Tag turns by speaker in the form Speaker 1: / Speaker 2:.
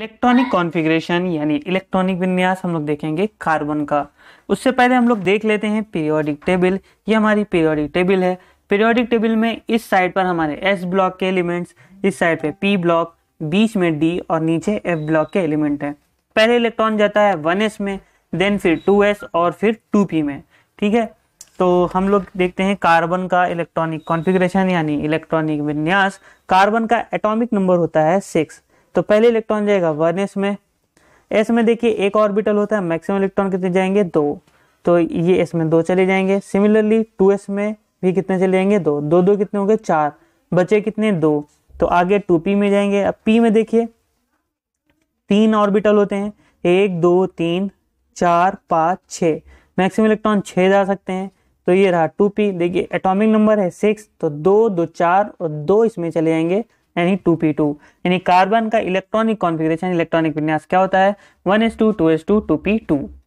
Speaker 1: electronic configuration यानी electronic विन्यास हम लोग देखेंगे कार्बन का उससे पहले हम लोग देख लेते हैं पीरियोडिक टेबल ये हमारी पीरियोडिक टेबल है पीरियोडिक टेबल में इस साइड पर हमारे एस ब्लॉक के एलिमेंट्स इस साइड पे पी ब्लॉक बीच में डी और नीचे एफ ब्लॉक के एलिमेंट हैं पहले इलेक्ट्रॉन जाता है वन एस में देन फिर टू एस और फिर टू पी में ठीक है तो हम लोग देखते हैं कार्बन का इलेक्ट्रॉनिक कॉन्फिग्रेशन यानी इलेक्ट्रॉनिक विन्यास कार्बन का एटॉमिक नंबर होता है सिक्स तो पहले इलेक्ट्रॉन जाएगा वन एस में एस में देखिए एक ऑर्बिटल होता है मैक्सिमम इलेक्ट्रॉन कितने जाएंगे दो तो ये एस में दो चले जाएंगे सिमिलरली टू एस में भी कितने चले जाएंगे दो दो दो कितने होंगे चार बचे कितने दो तो आगे टू पी में जाएंगे अब पी में देखिए तीन ऑर्बिटल होते हैं एक दो तीन चार पाँच छ मैक्सिमम इलेक्ट्रॉन छः जा सकते हैं तो ये रहा टू पी देखिए एटॉमिक नंबर है सिक्स तो दो दो चार और दो इसमें चले जाएंगे यानी टू पी टू यानी कार्बन का इलेक्ट्रॉनिक कॉन्फिग्रेशन इलेक्ट्रॉनिक विन्यास क्या होता है one S two two S two two P to